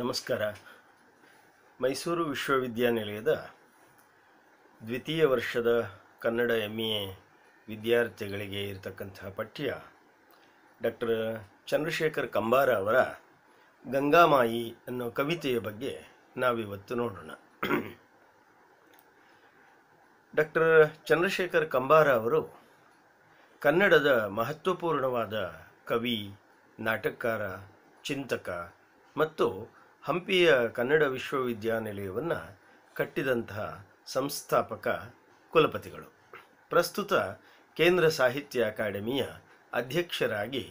ನಮಸ್ಕಾರ ಮೈಸೂರು ವಿಶ್ವವಿದ್ಯಾನಿಲಯದ ದ್ವಿತೀಯ ವರ್ಷದ ಕನ್ನಡ ಎಮ್ ಎ e ವಿದ್ಯಾರ್ಥಿಗಳಿಗೆ ಇರತಕ್ಕಂತಹ ಪಠ್ಯ ಡಾಕ್ಟರ್ ಚಂದ್ರಶೇಖರ್ ಕಂಬಾರ ಅವರ ಗಂಗಾಮಾಯಿ ಅನ್ನೋ ಕವಿತೆಯ ಬಗ್ಗೆ ನಾವಿವತ್ತು ನೋಡೋಣ ಡಾಕ್ಟರ್ ಚಂದ್ರಶೇಖರ್ ಕಂಬಾರ ಅವರು ಕನ್ನಡದ ಮಹತ್ವಪೂರ್ಣವಾದ ಕವಿ ನಾಟಕಕಾರ ಚಿಂತಕ ಮತ್ತು ಹಂಪಿಯ ಕನ್ನಡ ವಿಶ್ವವಿದ್ಯಾನಿಲಯವನ್ನು ಕಟ್ಟಿದಂತಹ ಸಂಸ್ಥಾಪಕ ಕುಲಪತಿಗಳು ಪ್ರಸ್ತುತ ಕೇಂದ್ರ ಸಾಹಿತ್ಯ ಅಕಾಡೆಮಿಯ ಅಧ್ಯಕ್ಷರಾಗಿ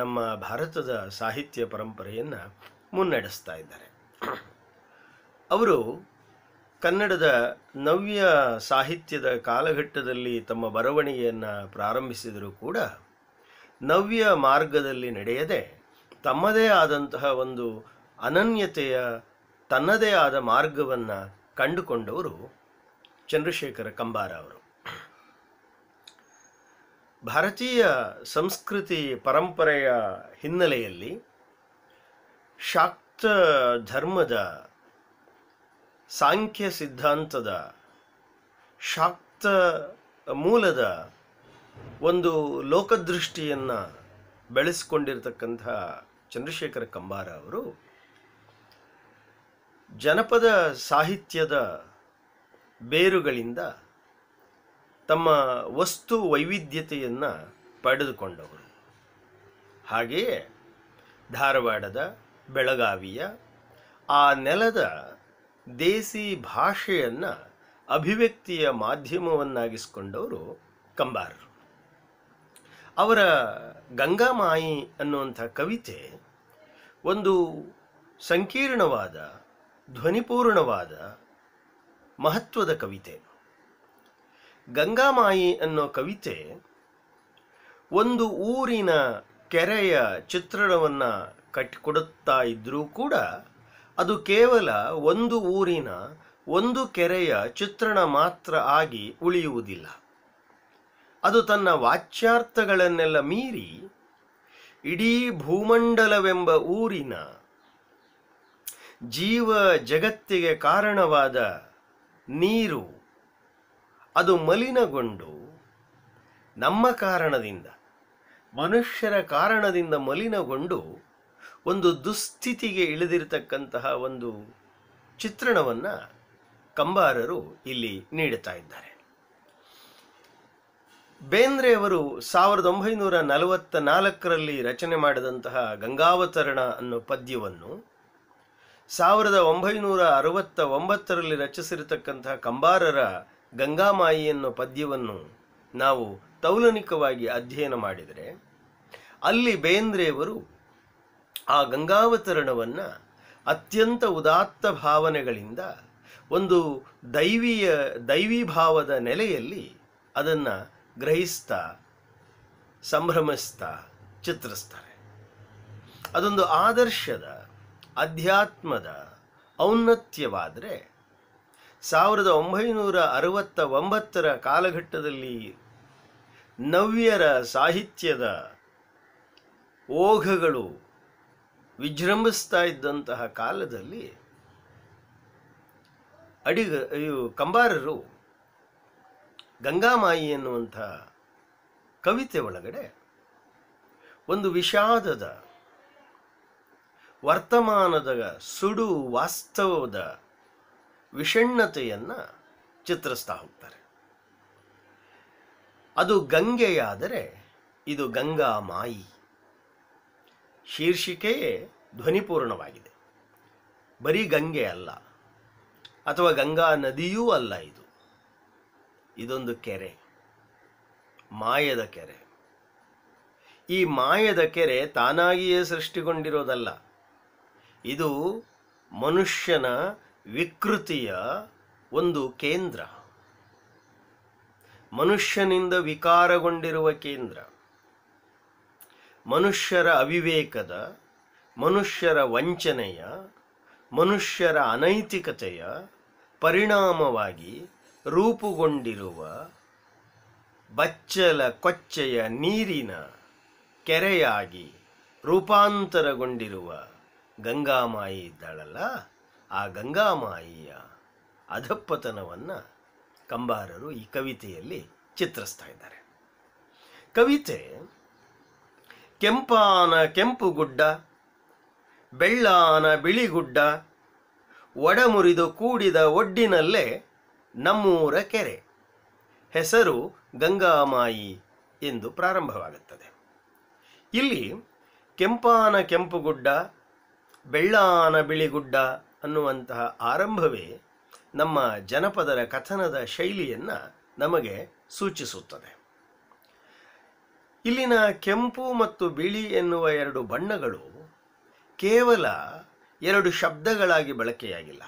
ನಮ್ಮ ಭಾರತದ ಸಾಹಿತ್ಯ ಪರಂಪರೆಯನ್ನು ಮುನ್ನಡೆಸ್ತಾ ಇದ್ದಾರೆ ಅವರು ಕನ್ನಡದ ನವ್ಯ ಸಾಹಿತ್ಯದ ಕಾಲಘಟ್ಟದಲ್ಲಿ ತಮ್ಮ ಬರವಣಿಗೆಯನ್ನು ಪ್ರಾರಂಭಿಸಿದರೂ ಕೂಡ ನವ್ಯ ಮಾರ್ಗದಲ್ಲಿ ನಡೆಯದೆ ತಮ್ಮದೇ ಆದಂತಹ ಒಂದು ಅನನ್ಯತೆಯ ತನ್ನದೇ ಆದ ಮಾರ್ಗವನ್ನು ಕಂಡುಕೊಂಡವರು ಚಂದ್ರಶೇಖರ ಕಂಬಾರ ಅವರು ಭಾರತೀಯ ಸಂಸ್ಕೃತಿ ಪರಂಪರೆಯ ಹಿನ್ನೆಲೆಯಲ್ಲಿ ಶಾಕ್ತ ಧರ್ಮದ ಸಾಂಖ್ಯ ಸಿದ್ಧಾಂತದ ಶಾಕ್ತ ಮೂಲದ ಒಂದು ಲೋಕದೃಷ್ಟಿಯನ್ನು ಬೆಳೆಸಿಕೊಂಡಿರ್ತಕ್ಕಂಥ ಚಂದ್ರಶೇಖರ ಕಂಬಾರ ಅವರು ಜನಪದ ಸಾಹಿತ್ಯದ ಬೇರುಗಳಿಂದ ತಮ್ಮ ವಸ್ತು ವೈವಿಧ್ಯತೆಯನ್ನು ಪಡೆದುಕೊಂಡವರು ಹಾಗೆಯೇ ಧಾರವಾಡದ ಬೆಳಗಾವಿಯ ಆ ನೆಲದ ದೇಸಿ ಭಾಷೆಯನ್ನು ಅಭಿವ್ಯಕ್ತಿಯ ಮಾಧ್ಯಮವನ್ನಾಗಿಸಿಕೊಂಡವರು ಕಂಬಾರರು ಅವರ ಗಂಗಾಮಾಯಿ ಅನ್ನುವಂಥ ಕವಿತೆ ಒಂದು ಸಂಕೀರ್ಣವಾದ ಧ್ವನಿಪೂರ್ಣವಾದ ಮಹತ್ವದ ಕವಿತೆ ಗಂಗಾಮಾಯಿ ಅನ್ನೋ ಕವಿತೆ ಒಂದು ಊರಿನ ಕೆರೆಯ ಚಿತ್ರಣವನ್ನು ಕಟ್ಟಿಕೊಡುತ್ತಾ ಇದ್ರೂ ಕೂಡ ಅದು ಕೇವಲ ಒಂದು ಊರಿನ ಒಂದು ಕೆರೆಯ ಚಿತ್ರಣ ಮಾತ್ರ ಆಗಿ ಉಳಿಯುವುದಿಲ್ಲ ಅದು ತನ್ನ ವಾಚ್ಯಾರ್ಥಗಳನ್ನೆಲ್ಲ ಮೀರಿ ಇಡೀ ಭೂಮಂಡಲವೆಂಬ ಊರಿನ ಜೀವ ಜಗತ್ತಿಗೆ ಕಾರಣವಾದ ನೀರು ಅದು ಮಲಿನಗೊಂಡು ನಮ್ಮ ಕಾರಣದಿಂದ ಮನುಷ್ಯರ ಕಾರಣದಿಂದ ಮಲಿನಗೊಂಡು ಒಂದು ದುಸ್ಥಿತಿಗೆ ಇಳಿದಿರತಕ್ಕಂತಹ ಒಂದು ಚಿತ್ರಣವನ್ನು ಕಂಬಾರರು ಇಲ್ಲಿ ನೀಡುತ್ತಾ ಇದ್ದಾರೆ ಬೇಂದ್ರೆಯವರು ಸಾವಿರದ ಒಂಬೈನೂರ ನಲವತ್ತ ನಾಲ್ಕರಲ್ಲಿ ರಚನೆ ಮಾಡಿದಂತಹ ಗಂಗಾವತರಣ ಅನ್ನೋ ಪದ್ಯವನ್ನು ಸಾವಿರದ ಒಂಬೈನೂರ ಅರವತ್ತ ಒಂಬತ್ತರಲ್ಲಿ ರಚಿಸಿರತಕ್ಕಂತಹ ಕಂಬಾರರ ಗಂಗಾಮಾಯಿ ಎನ್ನುವ ಪದ್ಯವನ್ನು ನಾವು ತೌಲನಿಕವಾಗಿ ಅಧ್ಯಯನ ಮಾಡಿದರೆ ಅಲ್ಲಿ ಬೇಂದ್ರೆಯವರು ಆ ಗಂಗಾವತರಣವನ್ನು ಅತ್ಯಂತ ಉದಾತ್ತ ಭಾವನೆಗಳಿಂದ ಒಂದು ದೈವೀಯ ದೈವೀ ಭಾವದ ನೆಲೆಯಲ್ಲಿ ಅದನ್ನು ಗ್ರಹಿಸ್ತಾ ಸಂಭ್ರಮಿಸ್ತಾ ಚಿತ್ರಿಸ್ತಾರೆ ಅದೊಂದು ಆದರ್ಶದ ಅಧ್ಯಾತ್ಮದ ಔನ್ನತ್ಯವಾದರೆ ಸಾವಿರದ ಒಂಬೈನೂರ ಅರವತ್ತ ಒಂಬತ್ತರ ಕಾಲಘಟ್ಟದಲ್ಲಿ ನವ್ಯರ ಸಾಹಿತ್ಯದ ಓಘಗಳು ವಿಜೃಂಭಿಸ್ತಾ ಇದ್ದಂತಹ ಕಾಲದಲ್ಲಿ ಅಡಿಗ ಇವು ಕಂಬಾರರು ಗಂಗಾಮಾಯಿ ಎನ್ನುವಂಥ ಕವಿತೆ ಒಳಗಡೆ ಒಂದು ವಿಷಾದದ ವರ್ತಮಾನದ ಸುಡು ವಾಸ್ತವದ ವಿಷಣ್ಣತೆಯನ್ನು ಚಿತ್ರಿಸ್ತಾ ಹೋಗ್ತಾರೆ ಅದು ಗಂಗೆಯಾದರೆ ಇದು ಗಂಗಾ ಮಾಯಿ ಶೀರ್ಷಿಕೆಯೇ ಧ್ವನಿಪೂರ್ಣವಾಗಿದೆ ಬರೀ ಗಂಗೆ ಅಲ್ಲ ಅಥವಾ ಗಂಗಾ ನದಿಯೂ ಅಲ್ಲ ಇದು ಇದೊಂದು ಕೆರೆ ಮಾಯದ ಕೆರೆ ಈ ಮಾಯದ ಕೆರೆ ತಾನಾಗಿಯೇ ಸೃಷ್ಟಿಗೊಂಡಿರೋದಲ್ಲ ಇದು ಮನುಷ್ಯನ ವಿಕೃತಿಯ ಒಂದು ಕೇಂದ್ರ ಮನುಷ್ಯನಿಂದ ವಿಕಾರಗೊಂಡಿರುವ ಕೇಂದ್ರ ಮನುಷ್ಯರ ಅವಿವೇಕದ ಮನುಷ್ಯರ ವಂಚನೆಯ ಮನುಷ್ಯರ ಅನೈತಿಕತೆಯ ಪರಿಣಾಮವಾಗಿ ರೂಪುಗೊಂಡಿರುವ ಬಚ್ಚಲ ಕೊಚ್ಚೆಯ ನೀರಿನ ಕೆರೆಯಾಗಿ ರೂಪಾಂತರಗೊಂಡಿರುವ ಗಂಗಾಮಾಯಿ ಇದ್ದಾಳಲ್ಲ ಆ ಗಂಗಾಮಾಯಿಯ ಅಧಪ್ಪತನವನ್ನು ಕಂಬಾರರು ಈ ಕವಿತೆಯಲ್ಲಿ ಚಿತ್ರಿಸ್ತಾ ಇದ್ದಾರೆ ಕವಿತೆ ಕೆಂಪಾನ ಕೆಂಪು ಗುಡ್ಡ ಬೆಳ್ಳಾನ ಬಿಳಿಗುಡ್ಡ ಒಡಮುರಿದು ಕೂಡಿದ ಒಡ್ಡಿನಲ್ಲೇ ನಮ್ಮೂರ ಕೆರೆ ಹೆಸರು ಗಂಗಾಮಾಯಿ ಎಂದು ಪ್ರಾರಂಭವಾಗುತ್ತದೆ ಇಲ್ಲಿ ಕೆಂಪಾನ ಕೆಂಪುಗುಡ್ಡ ಬೆಳ್ಳಾನ ಬಿಳಿಗುಡ್ಡ ಅನ್ನುವಂತಹ ಆರಂಭವೇ ನಮ್ಮ ಜನಪದರ ಕಥನದ ಶೈಲಿಯನ್ನು ನಮಗೆ ಸೂಚಿಸುತ್ತದೆ ಇಲ್ಲಿನ ಕೆಂಪು ಮತ್ತು ಬಿಳಿ ಎನ್ನುವ ಎರಡು ಬಣ್ಣಗಳು ಕೇವಲ ಎರಡು ಶಬ್ದಗಳಾಗಿ ಬಳಕೆಯಾಗಿಲ್ಲ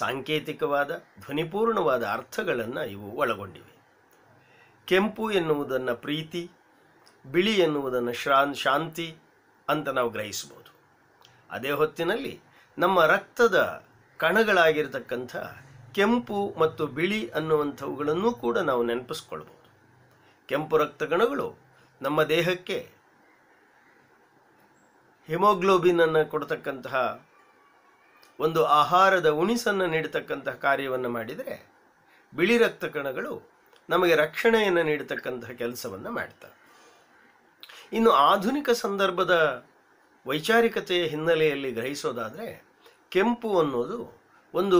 ಸಾಂಕೇತಿಕವಾದ ಧ್ವನಿಪೂರ್ಣವಾದ ಅರ್ಥಗಳನ್ನು ಇವು ಒಳಗೊಂಡಿವೆ ಕೆಂಪು ಎನ್ನುವುದನ್ನು ಪ್ರೀತಿ ಬಿಳಿ ಎನ್ನುವುದನ್ನು ಶಾಂತಿ ಅಂತ ನಾವು ಗ್ರಹಿಸಬಹುದು ಅದೇ ಹೊತ್ತಿನಲ್ಲಿ ನಮ್ಮ ರಕ್ತದ ಕಣಗಳಾಗಿರ್ತಕ್ಕಂಥ ಕೆಂಪು ಮತ್ತು ಬಿಳಿ ಅನ್ನುವಂಥವುಗಳನ್ನು ಕೂಡ ನಾವು ನೆನಪಿಸ್ಕೊಳ್ಬೋದು ಕೆಂಪು ರಕ್ತ ಕಣಗಳು ನಮ್ಮ ದೇಹಕ್ಕೆ ಹಿಮೋಗ್ಲೋಬಿನ್ ಅನ್ನು ಕೊಡ್ತಕ್ಕಂತಹ ಒಂದು ಆಹಾರದ ಉಣಿಸನ್ನು ನೀಡತಕ್ಕಂತಹ ಕಾರ್ಯವನ್ನು ಮಾಡಿದರೆ ಬಿಳಿ ರಕ್ತ ಕಣಗಳು ನಮಗೆ ರಕ್ಷಣೆಯನ್ನು ನೀಡತಕ್ಕಂತಹ ಕೆಲಸವನ್ನು ಮಾಡ್ತವೆ ಇನ್ನು ಆಧುನಿಕ ಸಂದರ್ಭದ ವೈಚಾರಿಕತೆಯ ಹಿನ್ನೆಲೆಯಲ್ಲಿ ಗ್ರಹಿಸೋದಾದರೆ ಕೆಂಪು ಅನ್ನೋದು ಒಂದು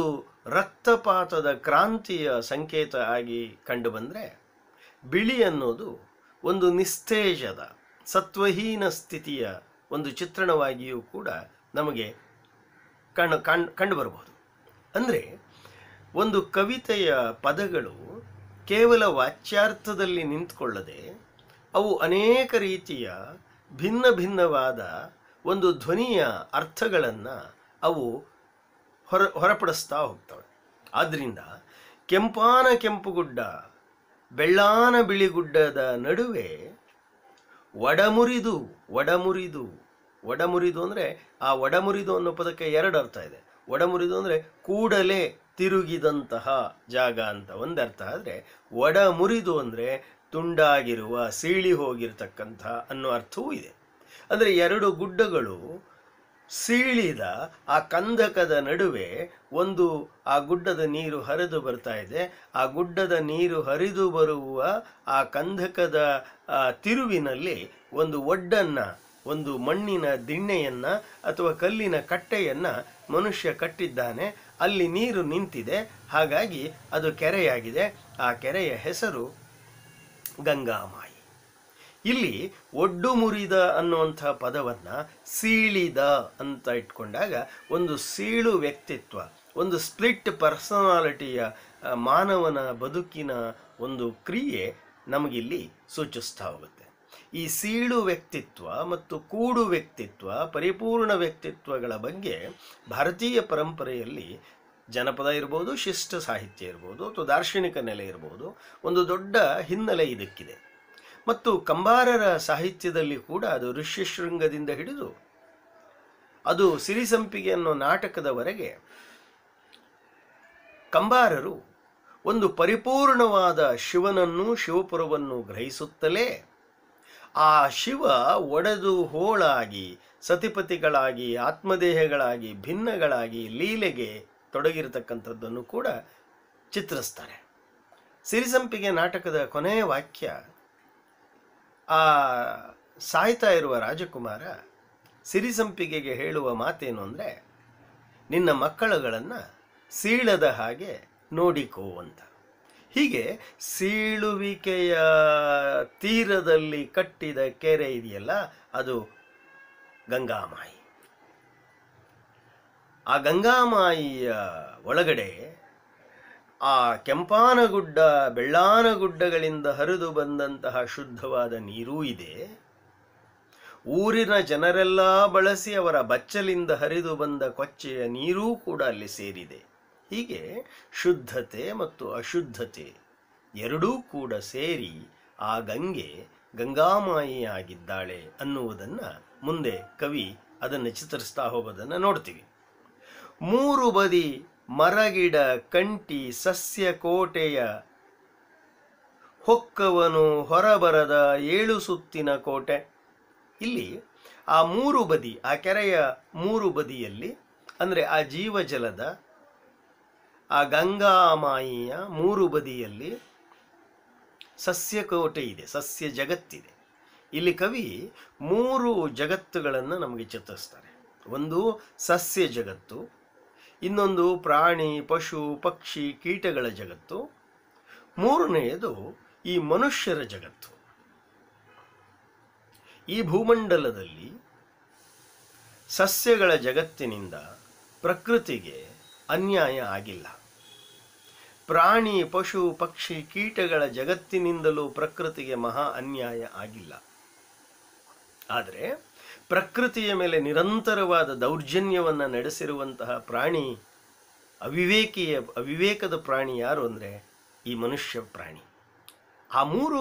ರಕ್ತಪಾತದ ಕ್ರಾಂತಿಯ ಸಂಕೇತ ಆಗಿ ಕಂಡುಬಂದರೆ ಬಿಳಿ ಅನ್ನೋದು ಒಂದು ನಿಸ್ತೇಜದ ಸತ್ವಹೀನ ಸ್ಥಿತಿಯ ಒಂದು ಚಿತ್ರಣವಾಗಿಯೂ ಕೂಡ ನಮಗೆ ಕಣ್ ಕಣ್ ಕಂಡುಬರಬಹುದು ಅಂದರೆ ಒಂದು ಕವಿತೆಯ ಪದಗಳು ಕೇವಲ ವಾಚ್ಯಾರ್ಥದಲ್ಲಿ ನಿಂತುಕೊಳ್ಳದೆ ಅವು ಅನೇಕ ರೀತಿಯ ಭಿನ್ನ ಭಿನ್ನವಾದ ಒಂದು ಧ್ವನಿಯ ಅರ್ಥಗಳನ್ನು ಅವು ಹೊರ ಹೊರಪಡಿಸ್ತಾ ಹೋಗ್ತವೆ ಆದ್ದರಿಂದ ಕೆಂಪಾನ ಕೆಂಪುಗುಡ್ಡ ಬೆಳ್ಳಾನ ಬಿಳಿಗುಡ್ಡದ ನಡುವೆ ಒಡಮುರಿದು ಒಡಮುರಿದು ಒಡಮುರಿದು ಅಂದರೆ ಆ ಒಡಮುರಿದು ಅನ್ನೋ ಪದಕ್ಕೆ ಎರಡು ಅರ್ಥ ಇದೆ ಒಡಮುರಿದು ಅಂದರೆ ಕೂಡಲೇ ತಿರುಗಿದಂತಹ ಜಾಗ ಅಂತ ಒಂದರ್ಥ ಆದರೆ ಒಡಮುರಿದು ಅಂದರೆ ತುಂಡಾಗಿರುವ ಸೀಳಿ ಹೋಗಿರ್ತಕ್ಕಂಥ ಅನ್ನೋ ಅರ್ಥವೂ ಇದೆ ಅಂದರೆ ಎರಡು ಗುಡ್ಡಗಳು ಸೀಳಿದ ಆ ಕಂದಕದ ನಡುವೆ ಒಂದು ಆ ಗುಡ್ಡದ ನೀರು ಹರಿದು ಬರ್ತಾ ಇದೆ ಆ ಗುಡ್ಡದ ನೀರು ಹರಿದು ಬರುವ ಆ ಕಂದಕದ ತಿರುವಿನಲ್ಲಿ ಒಂದು ಒಡ್ಡನ್ನು ಒಂದು ಮಣ್ಣಿನ ದಿಣ್ಣೆಯನ್ನು ಅಥವಾ ಕಲ್ಲಿನ ಕಟ್ಟೆಯನ್ನು ಮನುಷ್ಯ ಕಟ್ಟಿದ್ದಾನೆ ಅಲ್ಲಿ ನೀರು ನಿಂತಿದೆ ಹಾಗಾಗಿ ಅದು ಕೆರೆಯಾಗಿದೆ ಆ ಕೆರೆಯ ಹೆಸರು ಗಂಗಾಮಾಯಿ ಇಲ್ಲಿ ಒಡ್ಡು ಮುರಿದ ಅನ್ನುವಂಥ ಪದವನ್ನು ಸೀಳಿದ ಅಂತ ಇಟ್ಕೊಂಡಾಗ ಒಂದು ಸೀಳು ವ್ಯಕ್ತಿತ್ವ ಒಂದು ಸ್ಪ್ಲಿಟ್ ಪರ್ಸನಾಲಿಟಿಯ ಮಾನವನ ಬದುಕಿನ ಒಂದು ಕ್ರಿಯೆ ನಮಗಿಲ್ಲಿ ಸೂಚಿಸ್ತಾ ಹೋಗುತ್ತೆ ಈ ಸೀಳು ವ್ಯಕ್ತಿತ್ವ ಮತ್ತು ಕೂಡು ವ್ಯಕ್ತಿತ್ವ ಪರಿಪೂರ್ಣ ವ್ಯಕ್ತಿತ್ವಗಳ ಬಗ್ಗೆ ಭಾರತೀಯ ಪರಂಪರೆಯಲ್ಲಿ ಜನಪದ ಇರ್ಬೋದು ಶಿಷ್ಟ ಸಾಹಿತ್ಯ ಇರ್ಬೋದು ಅಥವಾ ದಾರ್ಶನಿಕ ನೆಲೆ ಇರ್ಬೋದು ಒಂದು ದೊಡ್ಡ ಹಿನ್ನೆಲೆ ಇದಕ್ಕಿದೆ ಮತ್ತು ಕಂಬಾರರ ಸಾಹಿತ್ಯದಲ್ಲಿ ಕೂಡ ಅದು ಋಷ್ಯಶೃಂಗದಿಂದ ಹಿಡಿದು ಅದು ಸಿರಿಸಂಪಿಗೆ ಅನ್ನೋ ನಾಟಕದವರೆಗೆ ಕಂಬಾರರು ಒಂದು ಪರಿಪೂರ್ಣವಾದ ಶಿವನನ್ನು ಶಿವಪುರವನ್ನು ಗ್ರಹಿಸುತ್ತಲೇ ಆ ಶಿವ ಒಡೆದು ಹೋಳಾಗಿ ಸತಿಪತಿಗಳಾಗಿ ಆತ್ಮದೇಹಗಳಾಗಿ ಭಿನ್ನಗಳಾಗಿ ಲೀಲೆಗೆ ತೊಡಗಿರತಕ್ಕಂಥದ್ದನ್ನು ಕೂಡ ಚಿತ್ರಿಸ್ತಾರೆ ಸಿರಿಸಂಪಿಗೆ ನಾಟಕದ ಕೊನೆಯ ವಾಕ್ಯ ಆ ಸಾಯ್ತಾ ಇರುವ ರಾಜಕುಮಾರ ಸಿರಿಸಂಪಿಗೆಗೆ ಹೇಳುವ ಮಾತೇನು ಅಂದರೆ ನಿನ್ನ ಮಕ್ಕಳುಗಳನ್ನು ಸೀಳದ ಹಾಗೆ ನೋಡಿಕೋ ಅಂತ ಹೀಗೆ ಸೀಳುವಿಕೆಯ ತೀರದಲ್ಲಿ ಕಟ್ಟಿದ ಕೆರೆ ಇದೆಯಲ್ಲ ಅದು ಗಂಗಾಮಾಯಿ ಆ ಗಂಗಾಮಾಯಿಯ ಒಳಗಡೆ ಆ ಕೆಂಪಾನ ಗುಡ್ಡ ಬೆಳ್ಳಾನ ಗುಡ್ಡಗಳಿಂದ ಹರಿದು ಬಂದಂತಹ ಶುದ್ಧವಾದ ನೀರೂ ಇದೆ ಊರಿನ ಜನರೆಲ್ಲ ಬಳಸಿ ಅವರ ಬಚ್ಚಲಿಂದ ಹರಿದು ಬಂದ ಕೊಚ್ಚೆಯ ನೀರೂ ಕೂಡ ಅಲ್ಲಿ ಸೇರಿದೆ ಹೀಗೆ ಶುದ್ಧತೆ ಮತ್ತು ಅಶುದ್ಧತೆ ಎರಡೂ ಕೂಡ ಸೇರಿ ಆ ಗಂಗೆ ಗಂಗಾಮಾಯಿಯಾಗಿದ್ದಾಳೆ ಅನ್ನುವುದನ್ನು ಮುಂದೆ ಕವಿ ಅದನ್ನು ಚಿತ್ರಿಸ್ತಾ ಹೋಗೋದನ್ನು ನೋಡ್ತೀವಿ ಮೂರು ಬದಿ ಮರಗಿಡ ಕಂಟಿ ಸಸ್ಯ ಕೋಟೆಯ ಹೊಕ್ಕವನು ಹೊರಬರದ ಏಳು ಸುತ್ತಿನ ಕೋಟೆ ಇಲ್ಲಿ ಆ ಮೂರು ಬದಿ ಆ ಕೆರೆಯ ಮೂರು ಬದಿಯಲ್ಲಿ ಅಂದರೆ ಆ ಜೀವಜಲದ ಆ ಗಂಗಾಮಾಯಿಯ ಮೂರು ಬದಿಯಲ್ಲಿ ಸಸ್ಯಕೋಟೆ ಇದೆ ಸಸ್ಯ ಜಗತ್ತಿದೆ ಇಲ್ಲಿ ಕವಿ ಮೂರು ಜಗತ್ತುಗಳನ್ನು ನಮಗೆ ಚಿತ್ರಿಸ್ತಾರೆ ಒಂದು ಸಸ್ಯ ಜಗತ್ತು ಇನ್ನೊಂದು ಪ್ರಾಣಿ ಪಶು ಪಕ್ಷಿ ಕೀಟಗಳ ಜಗತ್ತು ಮೂರನೆಯದು ಈ ಮನುಷ್ಯರ ಜಗತ್ತು ಈ ಭೂಮಂಡಲದಲ್ಲಿ ಸಸ್ಯಗಳ ಜಗತ್ತಿನಿಂದ ಪ್ರಕೃತಿಗೆ ಅನ್ಯಾಯ ಆಗಿಲ್ಲ ಪ್ರಾಣಿ ಪಶು ಪಕ್ಷಿ ಕೀಟಗಳ ಜಗತ್ತಿನಿಂದಲೂ ಪ್ರಕೃತಿಗೆ ಮಹಾ ಅನ್ಯಾಯ ಆಗಿಲ್ಲ ಆದರೆ ಪ್ರಕೃತಿಯ ಮೇಲೆ ನಿರಂತರವಾದ ದೌರ್ಜನ್ಯವನ್ನು ನಡೆಸಿರುವಂತಹ ಪ್ರಾಣಿ ಅವಿವೇಕಿಯ ಅವಿವೇಕದ ಪ್ರಾಣಿ ಯಾರು ಅಂದರೆ ಈ ಮನುಷ್ಯ ಪ್ರಾಣಿ ಆ ಮೂರು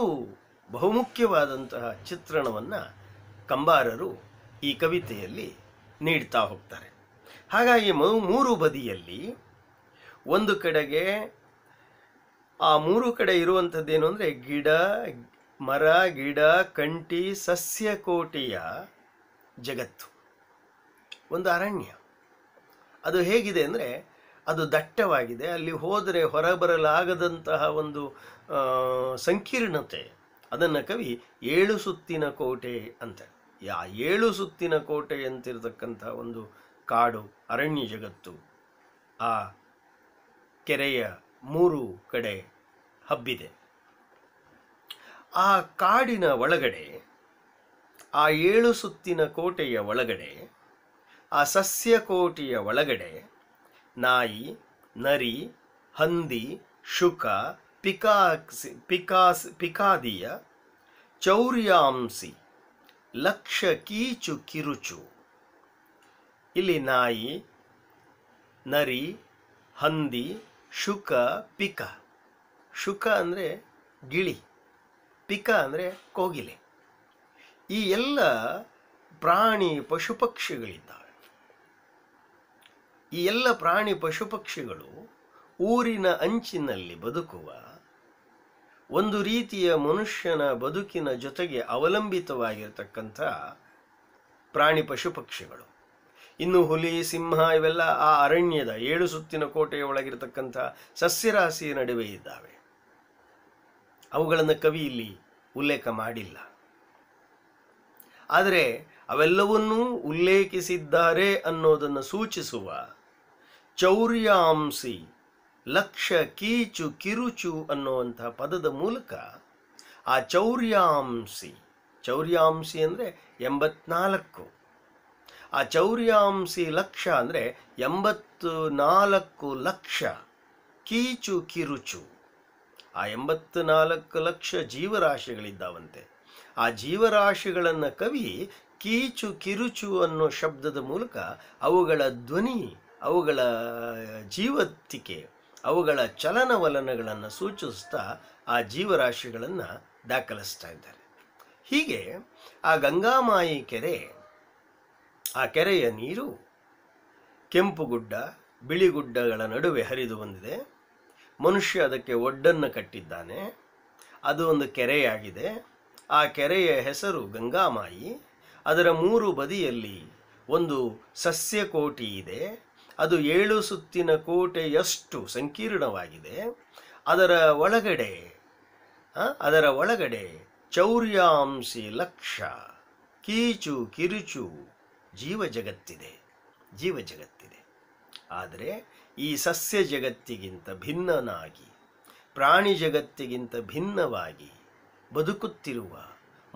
ಬಹುಮುಖ್ಯವಾದಂತಹ ಚಿತ್ರಣವನ್ನು ಕಂಬಾರರು ಈ ಕವಿತೆಯಲ್ಲಿ ನೀಡ್ತಾ ಹೋಗ್ತಾರೆ ಹಾಗಾಗಿ ಮೂರು ಬದಿಯಲ್ಲಿ ಒಂದು ಕಡೆಗೆ ಆ ಮೂರು ಕಡೆ ಇರುವಂಥದ್ದೇನು ಅಂದರೆ ಗಿಡ ಮರ ಗಿಡ ಕಂಟಿ ಸಸ್ಯಕೋಟಿಯ ಜಗತ್ತು ಒಂದು ಅರಣ್ಯ ಅದು ಹೇಗಿದೆ ಅಂದರೆ ಅದು ದಟ್ಟವಾಗಿದೆ ಅಲ್ಲಿ ಹೋದರೆ ಹೊರಬರಲಾಗದಂತಹ ಒಂದು ಸಂಕೀರ್ಣತೆ ಅದನ್ನು ಕವಿ ಏಳು ಸುತ್ತಿನ ಕೋಟೆ ಅಂತ ಯಾ ಏಳು ಸುತ್ತಿನ ಕೋಟೆ ಅಂತಿರತಕ್ಕಂಥ ಒಂದು ಕಾಡು ಅರಣ್ಯ ಜಗತ್ತು ಆ ಕೆರೆಯ ಮೂರು ಕಡೆ ಹಬ್ಬಿದೆ ಆ ಕಾಡಿನ ಒಳಗಡೆ ಆ ಏಳು ಸುತ್ತಿನ ಕೋಟೆಯ ಒಳಗಡೆ ಆ ಸಸ್ಯ ಕೋಟೆಯ ಒಳಗಡೆ ನಾಯಿ ನರಿ ಹಂದಿ ಶುಕ ಪಿಕಾಕ್ಸ್ ಪಿಕಾಸ್ ಪಿಕಾದಿಯ ಚೌರ್ಯಾಂಸಿ ಲಕ್ಷ ಕೀಚು ಕಿರುಚು ಇಲ್ಲಿ ನಾಯಿ ನರಿ ಹಂದಿ ಶುಕ ಪಿಕ ಶುಕ ಅಂದರೆ ಗಿಳಿ ಪಿಕ ಅಂದರೆ ಕೋಗಿಲೆ ಈ ಎಲ್ಲ ಪ್ರಾಣಿ ಪಶು ಪಕ್ಷಿಗಳಿದ್ದಾವೆ ಈ ಎಲ್ಲ ಪ್ರಾಣಿ ಪಶು ಪಕ್ಷಿಗಳು ಊರಿನ ಅಂಚಿನಲ್ಲಿ ಬದುಕುವ ಒಂದು ರೀತಿಯ ಮನುಷ್ಯನ ಬದುಕಿನ ಜೊತೆಗೆ ಅವಲಂಬಿತವಾಗಿರ್ತಕ್ಕಂಥ ಪ್ರಾಣಿ ಪಶು ಪಕ್ಷಿಗಳು ಇನ್ನು ಹುಲಿ ಸಿಂಹ ಇವೆಲ್ಲ ಆ ಅರಣ್ಯದ ಏಳು ಸುತ್ತಿನ ಕೋಟೆಯ ಒಳಗಿರತಕ್ಕಂಥ ಸಸ್ಯರಾಶಿಯ ನಡುವೆ ಇದ್ದಾವೆ ಅವುಗಳನ್ನು ಕವಿ ಇಲ್ಲಿ ಉಲ್ಲೇಖ ಮಾಡಿಲ್ಲ ಆದರೆ ಅವೆಲ್ಲವನ್ನೂ ಉಲ್ಲೇಖಿಸಿದ್ದಾರೆ ಅನ್ನೋದನ್ನು ಸೂಚಿಸುವ ಚೌರ್ಯಾಂಸಿ ಲಕ್ಷ ಕೀಚು ಕಿರುಚು ಅನ್ನುವಂಥ ಪದದ ಮೂಲಕ ಆ ಚೌರ್ಯಾಂಸಿ ಚೌರ್ಯಾಂಸಿ ಅಂದರೆ ಎಂಬತ್ನಾಲ್ಕು ಆ ಚೌರ್ಯಾಂಸಿ ಲಕ್ಷ ಅಂದರೆ ಎಂಬತ್ತು ನಾಲ್ಕು ಲಕ್ಷ ಕೀಚು ಕಿರುಚು ಆ ಎಂಬತ್ತು ನಾಲ್ಕು ಲಕ್ಷ ಜೀವರಾಶಿಗಳಿದ್ದಾವಂತೆ ಆ ಜೀವರಾಶಿಗಳನ್ನು ಕವಿ ಕೀಚು ಕಿರುಚು ಅನ್ನೋ ಶಬ್ದದ ಮೂಲಕ ಅವುಗಳ ಧ್ವನಿ ಅವುಗಳ ಜೀವತ್ತಿಕೆ ಅವುಗಳ ಚಲನವಲನಗಳನ್ನು ಸೂಚಿಸ್ತಾ ಆ ಜೀವರಾಶಿಗಳನ್ನು ದಾಖಲಿಸ್ತಾ ಇದ್ದಾರೆ ಹೀಗೆ ಆ ಗಂಗಾಮಾಯಿ ಕೆರೆ ಆ ಕೆರೆಯ ನೀರು ಕೆಂಪುಗುಡ್ಡ ಬಿಳಿಗುಡ್ಡಗಳ ನಡುವೆ ಹರಿದು ಬಂದಿದೆ ಮನುಷ್ಯ ಅದಕ್ಕೆ ಒಡ್ಡನ್ನು ಕಟ್ಟಿದ್ದಾನೆ ಅದು ಒಂದು ಕೆರೆಯಾಗಿದೆ ಆ ಕೆರೆಯ ಹೆಸರು ಗಂಗಾಮಾಯಿ ಅದರ ಮೂರು ಬದಿಯಲ್ಲಿ ಒಂದು ಸಸ್ಯಕೋಟಿ ಇದೆ ಅದು ಏಳು ಸುತ್ತಿನ ಕೋಟೆಯಷ್ಟು ಸಂಕೀರ್ಣವಾಗಿದೆ ಅದರ ಒಳಗಡೆ ಅದರ ಒಳಗಡೆ ಚೌರ್ಯಾಂಸಿ ಲಕ್ಷ ಕೀಚು ಕಿರುಚು ಜೀವ ಜಗತ್ತಿದೆ ಜೀವ ಜಗತ್ತಿದೆ ಆದರೆ ಈ ಸಸ್ಯ ಜಗತ್ತಿಗಿಂತ ಭಿನ್ನನಾಗಿ ಪ್ರಾಣಿ ಜಗತ್ತಿಗಿಂತ ಭಿನ್ನವಾಗಿ ಬದುಕುತ್ತಿರುವ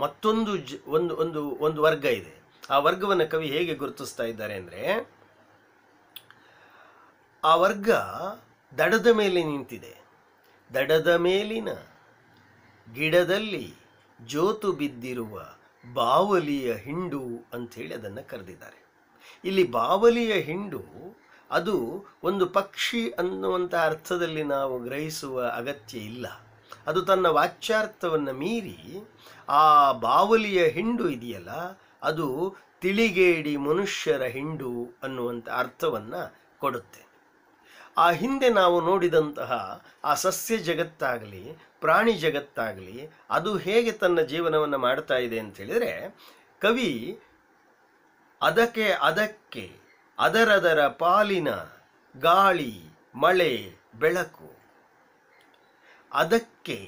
ಮತ್ತೊಂದು ಜ ಒಂದು ಒಂದು ಒಂದು ವರ್ಗ ಇದೆ ಆ ವರ್ಗವನ್ನು ಕವಿ ಹೇಗೆ ಗುರುತಿಸ್ತಾ ಇದ್ದಾರೆ ಅಂದರೆ ಆ ವರ್ಗ ದಡದ ಮೇಲೆ ನಿಂತಿದೆ ದಡದ ಮೇಲಿನ ಗಿಡದಲ್ಲಿ ಜೋತು ಬಿದ್ದಿರುವ ಬಾವಲಿಯ ಹಿಂಡು ಅಂಥೇಳಿ ಅದನ್ನು ಕರೆದಿದ್ದಾರೆ ಇಲ್ಲಿ ಬಾವಲಿಯ ಹಿಂಡು ಅದು ಒಂದು ಪಕ್ಷಿ ಅನ್ನುವಂಥ ಅರ್ಥದಲ್ಲಿ ನಾವು ಗ್ರಹಿಸುವ ಅಗತ್ಯ ಇಲ್ಲ ಅದು ತನ್ನ ವಾಚ್ಯಾರ್ಥವನ್ನು ಮೀರಿ ಆ ಬಾವಲಿಯ ಹಿಂಡು ಇದೆಯಲ್ಲ ಅದು ತಿಳಿಗೇಡಿ ಮನುಷ್ಯರ ಹಿಂಡು ಅನ್ನುವಂಥ ಅರ್ಥವನ್ನು ಕೊಡುತ್ತೆ ಆ ಹಿಂದೆ ನಾವು ನೋಡಿದಂತಹ ಆ ಸಸ್ಯ ಜಗತ್ತಾಗಲಿ ಪ್ರಾಣಿ ಜಗತ್ತಾಗಲಿ ಅದು ಹೇಗೆ ತನ್ನ ಜೀವನವನ್ನು ಮಾಡ್ತಾ ಇದೆ ಅಂತ ಕವಿ ಅದಕ್ಕೆ ಅದಕ್ಕೆ ಅದರದರ ಪಾಲಿನ ಗಾಳಿ ಮಳೆ ಬೆಳಕು ಅದಕ್ಕೆ ಅದಕ್ಕೆ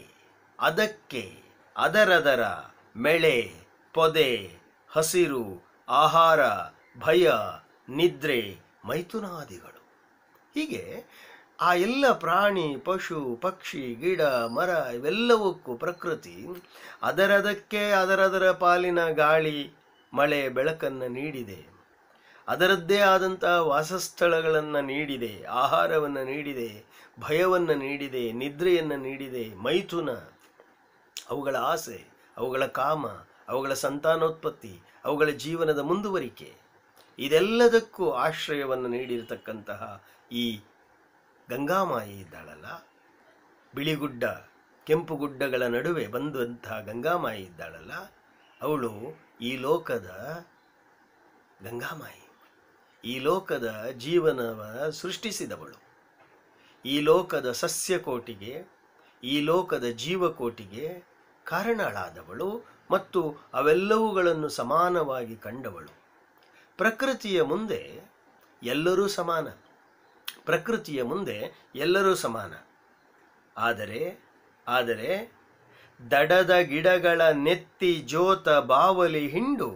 ಅದಕ್ಕೆ ಅದರದರ ಮಳೆ ಪೊದೆ ಹಸಿರು ಆಹಾರ ಭಯ ನಿದ್ರೆ ಮೈಥುನಾದಿಗಳು ಹೀಗೆ ಆ ಎಲ್ಲ ಪ್ರಾಣಿ ಪಶು ಪಕ್ಷಿ ಗಿಡ ಮರ ಇವೆಲ್ಲವಕ್ಕೂ ಪ್ರಕೃತಿ ಅದರದಕ್ಕೆ ಅದರದರ ಪಾಲಿನ ಗಾಳಿ ಮಳೆ ಬೆಳಕನ್ನು ನೀಡಿದೆ ಅದರದ್ದೇ ಆದಂತಹ ವಾಸಸ್ಥಳಗಳನ್ನು ನೀಡಿದೆ ಆಹಾರವನ್ನು ನೀಡಿದೆ ಭಯವನ್ನು ನೀಡಿದೆ ನಿದ್ರೆಯನ್ನು ನೀಡಿದೆ ಮೈಥುನ ಅವುಗಳ ಆಸೆ ಅವುಗಳ ಕಾಮ ಅವುಗಳ ಸಂತಾನೋತ್ಪತ್ತಿ ಅವುಗಳ ಜೀವನದ ಮುಂದುವರಿಕೆ ಇದೆಲ್ಲದಕ್ಕೂ ಆಶ್ರಯವನ್ನು ನೀಡಿರತಕ್ಕಂತಹ ಈ ಗಂಗಾಮಾಯಿ ಇದ್ದಾಳಲ್ಲ ಬಿಳಿಗುಡ್ಡ ಗುಡ್ಡಗಳ ನಡುವೆ ಬಂದಂತಹ ಗಂಗಾಮಾಯಿ ಇದ್ದಾಳಲ್ಲ ಅವಳು ಈ ಲೋಕದ ಗಂಗಾಮಾಯಿ ಈ ಲೋಕದ ಜೀವನವ ಸೃಷ್ಟಿಸಿದವಳು ಈ ಲೋಕದ ಸಸ್ಯಕೋಟಿಗೆ ಈ ಲೋಕದ ಜೀವಕೋಟಿಗೆ ಕಾರಣಳಾದವಳು ಮತ್ತು ಅವೆಲ್ಲವುಗಳನ್ನು ಸಮಾನವಾಗಿ ಕಂಡವಳು ಪ್ರಕೃತಿಯ ಮುಂದೆ ಎಲ್ಲರೂ ಸಮಾನ ಪ್ರಕೃತಿಯ ಮುಂದೆ ಎಲ್ಲರೂ ಸಮಾನ ಆದರೆ ಆದರೆ ದಡದ ಗಿಡಗಳ ನೆತ್ತಿ ಜೋತ ಬಾವಲಿ ಹಿಂಡು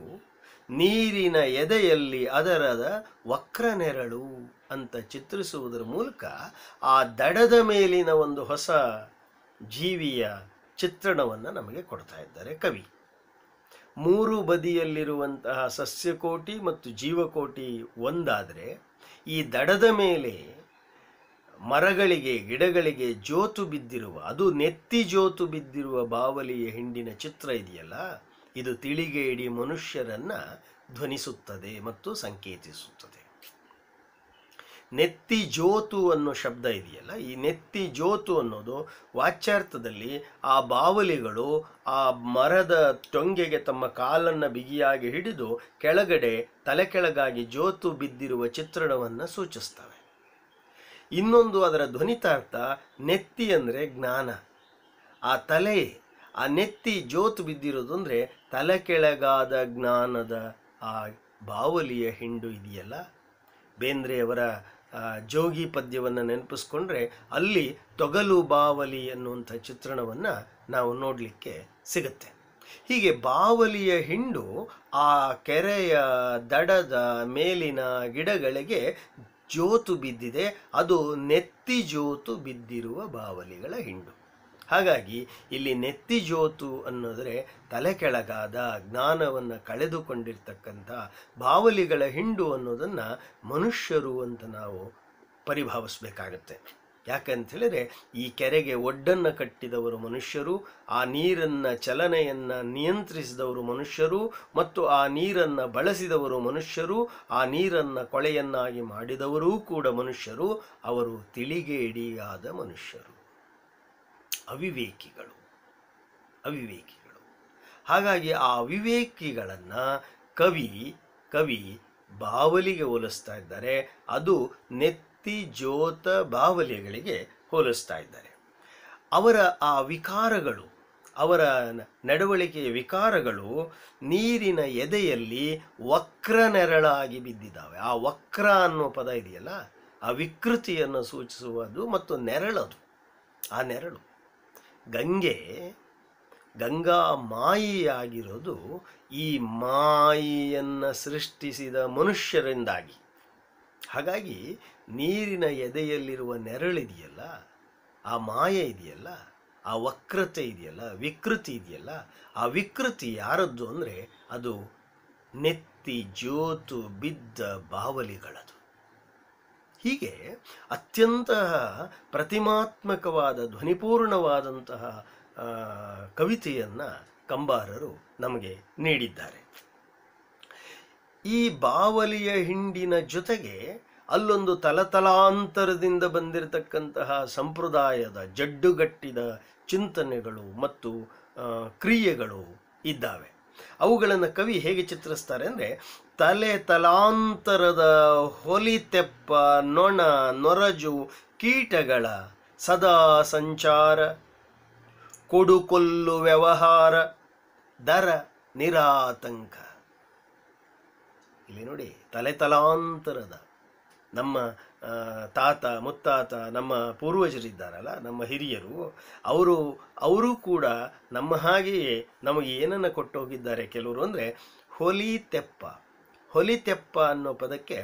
ನೀರಿನ ಎದೆಯಲ್ಲಿ ಅದರದ ವಕ್ರನೆರಳು ಅಂತ ಚಿತ್ರಿಸುವುದರ ಮೂಲಕ ಆ ದಡದ ಮೇಲಿನ ಒಂದು ಹೊಸ ಜೀವಿಯ ಚಿತ್ರಣವನ್ನು ನಮಗೆ ಕೊಡ್ತಾ ಇದ್ದಾರೆ ಕವಿ ಮೂರು ಬದಿಯಲ್ಲಿರುವಂತಹ ಸಸ್ಯಕೋಟಿ ಮತ್ತು ಜೀವಕೋಟಿ ಒಂದಾದರೆ ಈ ದಡದ ಮೇಲೆ ಮರಗಳಿಗೆ ಗಿಡಗಳಿಗೆ ಜೋತು ಬಿದ್ದಿರುವ ಅದು ನೆತ್ತಿ ಜೋತು ಬಿದ್ದಿರುವ ಬಾವಲಿಯ ಹಿಂಡಿನ ಚಿತ್ರ ಇದೆಯಲ್ಲ ಇದು ತಿಳಿಗೇಡಿ ಮನುಷ್ಯರನ್ನು ಧ್ವನಿಸುತ್ತದೆ ಮತ್ತು ಸಂಕೇತಿಸುತ್ತದೆ ನೆತ್ತಿ ಜೋತು ಅನ್ನೋ ಶಬ್ದ ಇದೆಯಲ್ಲ ಈ ನೆತ್ತಿ ಜೋತು ಅನ್ನೋದು ವಾಚ್ಯಾರ್ಥದಲ್ಲಿ ಆ ಬಾವಲಿಗಳು ಆ ಮರದ ಟೊಂಗೆಗೆ ತಮ್ಮ ಕಾಲನ್ನು ಬಿಗಿಯಾಗಿ ಹಿಡಿದು ಕೆಳಗಡೆ ತಲೆ ಕೆಳಗಾಗಿ ಜೋತು ಬಿದ್ದಿರುವ ಚಿತ್ರಣವನ್ನು ಸೂಚಿಸ್ತವೆ ಇನ್ನೊಂದು ಅದರ ಧ್ವನಿತಾರ್ಥ ನೆತ್ತಿ ಅಂದರೆ ಜ್ಞಾನ ಆ ತಲೆ ಆ ನೆತ್ತಿ ಜೋತು ಬಿದ್ದಿರೋದು ಅಂದರೆ ತಲೆ ಕೆಳಗಾದ ಜ್ಞಾನದ ಆ ಬಾವಲಿಯ ಹಿಂಡು ಇದೆಯಲ್ಲ ಬೇಂದ್ರೆಯವರ ಜೋಗಿ ಪದ್ಯವನ್ನು ನೆನಪಿಸ್ಕೊಂಡ್ರೆ ಅಲ್ಲಿ ತೊಗಲು ಬಾವಲಿ ಅನ್ನುವಂಥ ಚಿತ್ರಣವನ್ನು ನಾವು ನೋಡಲಿಕ್ಕೆ ಸಿಗುತ್ತೆ ಹೀಗೆ ಬಾವಲಿಯ ಹಿಂಡು ಆ ಕೆರೆಯ ದಡದ ಮೇಲಿನ ಗಿಡಗಳಿಗೆ ಜೋತು ಬಿದ್ದಿದೆ ಅದು ನೆತ್ತಿ ಜೋತು ಬಿದ್ದಿರುವ ಬಾವಲಿಗಳ ಹಿಂಡು ಹಾಗಾಗಿ ಇಲ್ಲಿ ನೆತ್ತಿಜೋತು ಅನ್ನೋದ್ರೆ ತಲೆ ಕೆಳಗಾದ ಜ್ಞಾನವನ್ನು ಕಳೆದುಕೊಂಡಿರ್ತಕ್ಕಂಥ ಬಾವಲಿಗಳ ಹಿಂಡು ಅನ್ನೋದನ್ನು ಮನುಷ್ಯರು ಅಂತ ನಾವು ಯಾಕಂತ ಹೇಳಿದರೆ ಈ ಕೆರೆಗೆ ಒಡ್ಡನ್ನು ಕಟ್ಟಿದವರು ಮನುಷ್ಯರು ಆ ನೀರನ್ನು ಚಲನೆಯನ್ನು ನಿಯಂತ್ರಿಸಿದವರು ಮನುಷ್ಯರು ಮತ್ತು ಆ ನೀರನ್ನು ಬಳಸಿದವರು ಮನುಷ್ಯರು ಆ ನೀರನ್ನು ಕೊಳೆಯನ್ನಾಗಿ ಮಾಡಿದವರೂ ಕೂಡ ಮನುಷ್ಯರು ಅವರು ತಿಳಿಗೇಡಿಯಾದ ಮನುಷ್ಯರು ಅವಿವೇಕಿಗಳು ಅವಿವೇಕಿಗಳು ಹಾಗಾಗಿ ಆ ಅವಿವೇಕಿಗಳನ್ನು ಕವಿ ಕವಿ ಬಾವಲಿಗೆ ಹೋಲಿಸ್ತಾ ಇದ್ದಾರೆ ಅದು ನೆತ್ತಿ ಜ್ಯೋತ ಬಾವಲಿಗಳಿಗೆ ಹೋಲಿಸ್ತಾ ಇದ್ದಾರೆ ಅವರ ಆ ವಿಕಾರಗಳು ಅವರ ನಡವಳಿಕೆಯ ವಿಕಾರಗಳು ನೀರಿನ ಎದೆಯಲ್ಲಿ ವಕ್ರ ನೆರಳಾಗಿ ಬಿದ್ದಿದ್ದಾವೆ ಆ ವಕ್ರ ಅನ್ನೋ ಪದ ಇದೆಯಲ್ಲ ಆ ವಿಕೃತಿಯನ್ನು ಸೂಚಿಸುವುದು ಮತ್ತು ನೆರಳದು ಆ ನೆರಳು ಗಂಗೆ ಗಂಗಾ ಮಾಯಿಯಾಗಿರೋದು ಈ ಮಾಯಿಯನ್ನು ಸೃಷ್ಟಿಸಿದ ಮನುಷ್ಯರಿಂದಾಗಿ ಹಾಗಾಗಿ ನೀರಿನ ಎದೆಯಲ್ಲಿರುವ ನೆರಳಿದೆಯಲ್ಲ ಆ ಮಾಯ ಇದೆಯಲ್ಲ ಆ ವಕ್ರತೆ ಇದೆಯಲ್ಲ ವಿಕೃತಿ ಇದೆಯಲ್ಲ ಆ ವಿಕೃತಿ ಯಾರದ್ದು ಅಂದರೆ ಅದು ನೆತ್ತಿ ಜೋತು ಬಿದ್ದ ಬಾವಲಿಗಳದು ಹೀಗೆ ಅತ್ಯಂತ ಪ್ರತಿಮಾತ್ಮಕವಾದ ಧ್ವನಿಪೂರ್ಣವಾದಂತಹ ಕವಿತೆಯನ್ನು ಕಂಬಾರರು ನಮಗೆ ನೀಡಿದ್ದಾರೆ ಈ ಬಾವಲಿಯ ಹಿಂಡಿನ ಜೊತೆಗೆ ಅಲ್ಲೊಂದು ತಲತಲಾಂತರದಿಂದ ಬಂದಿರತಕ್ಕಂತಹ ಸಂಪ್ರದಾಯದ ಜಡ್ಡುಗಟ್ಟಿದ ಚಿಂತನೆಗಳು ಮತ್ತು ಕ್ರಿಯೆಗಳು ಇದ್ದಾವೆ ಅವುಗಳನ್ನು ಕವಿ ಹೇಗೆ ಚಿತ್ರಿಸ್ತಾರೆ ಅಂದರೆ ತಲೆ ತಲಾಂತರದ ತೆಪ್ಪ ನೊಣ ನೊರಜು ಕೀಟಗಳ ಸದಾ ಸಂಚಾರ ಕೊಡುಕೊಲ್ಲು ವ್ಯವಹಾರ ದರ ನಿರಾತಂಕ ಇಲ್ಲಿ ನೋಡಿ ತಲೆ ತಲಾಂತರದ ನಮ್ಮ ತಾತ ಮುತ್ತಾತ ನಮ್ಮ ಪೂರ್ವಜರಿದ್ದಾರಲ್ಲ ನಮ್ಮ ಹಿರಿಯರು ಅವರು ಅವರು ಕೂಡ ನಮ್ಮ ಹಾಗೆಯೇ ನಮಗೆ ಏನನ್ನು ಕೊಟ್ಟೋಗಿದ್ದಾರೆ ಕೆಲವರು ಅಂದರೆ ಹೊಲಿ ತೆಪ್ಪ ತೆಪ್ಪ ಅನ್ನೋ ಪದಕ್ಕೆ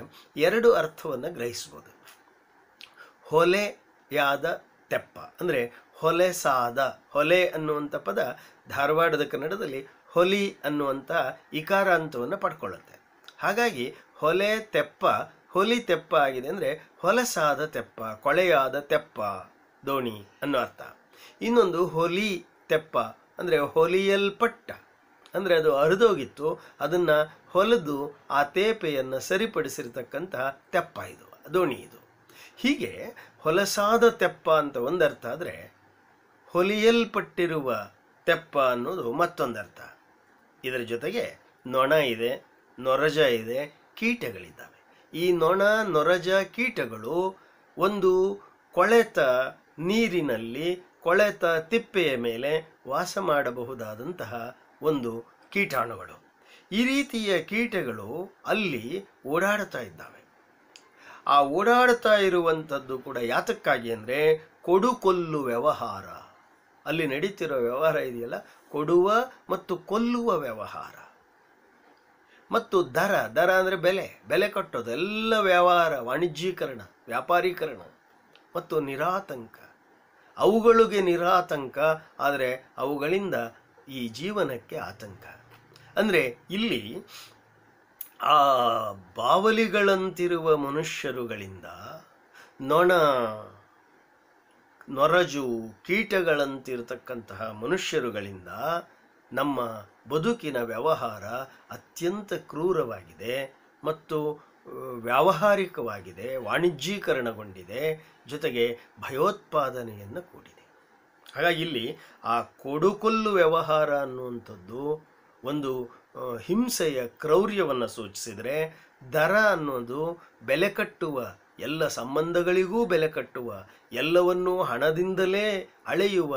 ಎರಡು ಅರ್ಥವನ್ನು ಗ್ರಹಿಸ್ಬೋದು ಹೊಲೆಯಾದ ತೆಪ್ಪ ಅಂದರೆ ಹೊಲೆಸಾದ ಹೊಲೆ ಅನ್ನುವಂಥ ಪದ ಧಾರವಾಡದ ಕನ್ನಡದಲ್ಲಿ ಹೊಲಿ ಅನ್ನುವಂಥ ಇಕಾರಾಂತವನ್ನು ಪಡ್ಕೊಳ್ಳುತ್ತೆ ಹಾಗಾಗಿ ಹೊಲೆ ತೆಪ್ಪ ಹೊಲಿ ತೆಪ್ಪ ಆಗಿದೆ ಅಂದರೆ ಹೊಲಸಾದ ತೆಪ್ಪ ಕೊಳೆಯಾದ ತೆಪ್ಪ ದೋಣಿ ಅನ್ನೋ ಅರ್ಥ ಇನ್ನೊಂದು ಹೊಲಿ ತೆಪ್ಪ ಅಂದರೆ ಹೊಲಿಯಲ್ಪಟ್ಟ ಅಂದರೆ ಅದು ಹರಿದೋಗಿತ್ತು ಅದನ್ನು ಹೊಲದು ಆ ತೇಪೆಯನ್ನು ಸರಿಪಡಿಸಿರ್ತಕ್ಕಂಥ ತೆಪ್ಪ ಇದು ದೋಣಿ ಇದು ಹೀಗೆ ಹೊಲಸಾದ ತೆಪ್ಪ ಅಂತ ಒಂದರ್ಥ ಆದರೆ ಹೊಲಿಯಲ್ಪಟ್ಟಿರುವ ತೆಪ್ಪ ಅನ್ನೋದು ಮತ್ತೊಂದರ್ಥ ಇದರ ಜೊತೆಗೆ ನೊಣ ಇದೆ ನೊರಜ ಇದೆ ಕೀಟಗಳಿದ್ದಾವೆ ಈ ನೊಣ ನೊರಜ ಕೀಟಗಳು ಒಂದು ಕೊಳೆತ ನೀರಿನಲ್ಲಿ ಕೊಳೆತ ತಿಪ್ಪೆಯ ಮೇಲೆ ವಾಸ ಮಾಡಬಹುದಾದಂತಹ ಒಂದು ಕೀಟಾಣುಗಳು ಈ ರೀತಿಯ ಕೀಟಗಳು ಅಲ್ಲಿ ಓಡಾಡ್ತಾ ಇದ್ದಾವೆ ಆ ಓಡಾಡ್ತಾ ಇರುವಂಥದ್ದು ಕೂಡ ಯಾತಕ್ಕಾಗಿ ಅಂದರೆ ಕೊಡುಕೊಲ್ಲು ವ್ಯವಹಾರ ಅಲ್ಲಿ ನಡೀತಿರೋ ವ್ಯವಹಾರ ಇದೆಯಲ್ಲ ಕೊಡುವ ಮತ್ತು ಕೊಲ್ಲುವ ವ್ಯವಹಾರ ಮತ್ತು ದರ ದರ ಅಂದರೆ ಬೆಲೆ ಬೆಲೆ ಕಟ್ಟೋದು ಎಲ್ಲ ವ್ಯವಹಾರ ವಾಣಿಜ್ಯೀಕರಣ ವ್ಯಾಪಾರೀಕರಣ ಮತ್ತು ನಿರಾತಂಕ ಅವುಗಳಿಗೆ ನಿರಾತಂಕ ಆದರೆ ಅವುಗಳಿಂದ ಈ ಜೀವನಕ್ಕೆ ಆತಂಕ ಅಂದರೆ ಇಲ್ಲಿ ಆ ಬಾವಲಿಗಳಂತಿರುವ ಮನುಷ್ಯರುಗಳಿಂದ ನೊಣ ನೊರಜು ಕೀಟಗಳಂತಿರತಕ್ಕಂತಹ ಮನುಷ್ಯರುಗಳಿಂದ ನಮ್ಮ ಬದುಕಿನ ವ್ಯವಹಾರ ಅತ್ಯಂತ ಕ್ರೂರವಾಗಿದೆ ಮತ್ತು ವ್ಯಾವಹಾರಿಕವಾಗಿದೆ ವಾಣಿಜ್ಯೀಕರಣಗೊಂಡಿದೆ ಜೊತೆಗೆ ಭಯೋತ್ಪಾದನೆಯನ್ನು ಕೂಡಿದೆ ಹಾಗಾಗಿ ಇಲ್ಲಿ ಆ ಕೊಡುಕೊಲ್ಲು ವ್ಯವಹಾರ ಅನ್ನುವಂಥದ್ದು ಒಂದು ಹಿಂಸೆಯ ಕ್ರೌರ್ಯವನ್ನು ಸೂಚಿಸಿದರೆ ದರ ಅನ್ನೋದು ಬೆಲೆ ಕಟ್ಟುವ ಎಲ್ಲ ಸಂಬಂಧಗಳಿಗೂ ಬೆಲೆ ಕಟ್ಟುವ ಎಲ್ಲವನ್ನೂ ಹಣದಿಂದಲೇ ಅಳೆಯುವ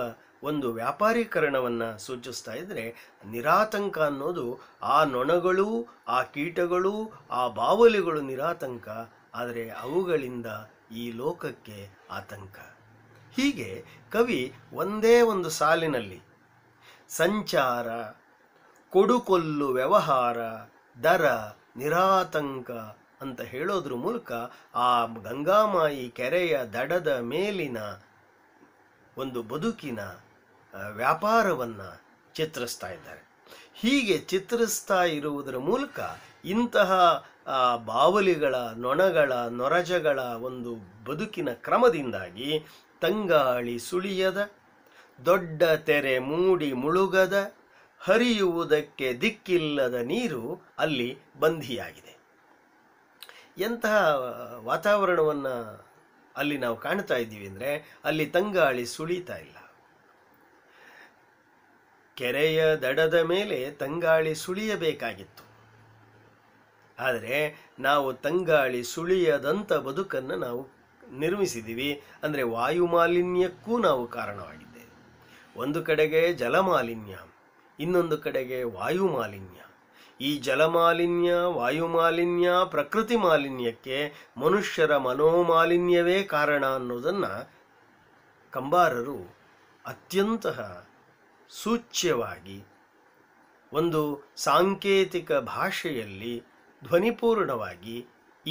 ಒಂದು ವ್ಯಾಪಾರೀಕರಣವನ್ನು ಸೂಚಿಸ್ತಾ ಇದ್ದರೆ ನಿರಾತಂಕ ಅನ್ನೋದು ಆ ನೊಣಗಳು ಆ ಕೀಟಗಳು ಆ ಬಾವಲಿಗಳು ನಿರಾತಂಕ ಆದರೆ ಅವುಗಳಿಂದ ಈ ಲೋಕಕ್ಕೆ ಆತಂಕ ಹೀಗೆ ಕವಿ ಒಂದೇ ಒಂದು ಸಾಲಿನಲ್ಲಿ ಸಂಚಾರ ಕೊಡುಕೊಲ್ಲು ವ್ಯವಹಾರ ದರ ನಿರಾತಂಕ ಅಂತ ಹೇಳೋದ್ರ ಮೂಲಕ ಆ ಗಂಗಾಮಾಯಿ ಕೆರೆಯ ದಡದ ಮೇಲಿನ ಒಂದು ಬದುಕಿನ ವ್ಯಾಪಾರವನ್ನು ಚಿತ್ರಿಸ್ತಾ ಇದ್ದಾರೆ ಹೀಗೆ ಚಿತ್ರಿಸ್ತಾ ಇರುವುದರ ಮೂಲಕ ಇಂತಹ ಬಾವಲಿಗಳ ನೊಣಗಳ ನೊರಜಗಳ ಒಂದು ಬದುಕಿನ ಕ್ರಮದಿಂದಾಗಿ ತಂಗಾಳಿ ಸುಳಿಯದ ದೊಡ್ಡ ತೆರೆ ಮೂಡಿ ಮುಳುಗದ ಹರಿಯುವುದಕ್ಕೆ ದಿಕ್ಕಿಲ್ಲದ ನೀರು ಅಲ್ಲಿ ಬಂಧಿಯಾಗಿದೆ ಎಂತಹ ವಾತಾವರಣವನ್ನು ಅಲ್ಲಿ ನಾವು ಕಾಣ್ತಾ ಇದ್ದೀವಿ ಅಂದರೆ ಅಲ್ಲಿ ತಂಗಾಳಿ ಸುಳೀತಾ ಇಲ್ಲ ಕೆರೆಯ ದಡದ ಮೇಲೆ ತಂಗಾಳಿ ಸುಳಿಯಬೇಕಾಗಿತ್ತು ಆದರೆ ನಾವು ತಂಗಾಳಿ ಸುಳಿಯದಂಥ ಬದುಕನ್ನು ನಾವು ನಿರ್ಮಿಸಿದ್ದೀವಿ ಅಂದರೆ ವಾಯುಮಾಲಿನ್ಯಕ್ಕೂ ನಾವು ಕಾರಣವಾಗಿದ್ದೇವೆ ಒಂದು ಕಡೆಗೆ ಜಲಮಾಲಿನ್ಯ ಇನ್ನೊಂದು ಕಡೆಗೆ ವಾಯು ಮಾಲಿನ್ಯ ಈ ಜಲಮಾಲಿನ್ಯ ವಾಯುಮಾಲಿನ್ಯ ಪ್ರಕೃತಿ ಮಾಲಿನ್ಯಕ್ಕೆ ಮನುಷ್ಯರ ಮನೋಮಾಲಿನ್ಯವೇ ಕಾರಣ ಅನ್ನೋದನ್ನು ಕಂಬಾರರು ಅತ್ಯಂತ ಸೂಚ್ಯವಾಗಿ ಒಂದು ಸಾಂಕೇತಿಕ ಭಾಷೆಯಲ್ಲಿ ಧ್ವನಿಪೂರ್ಣವಾಗಿ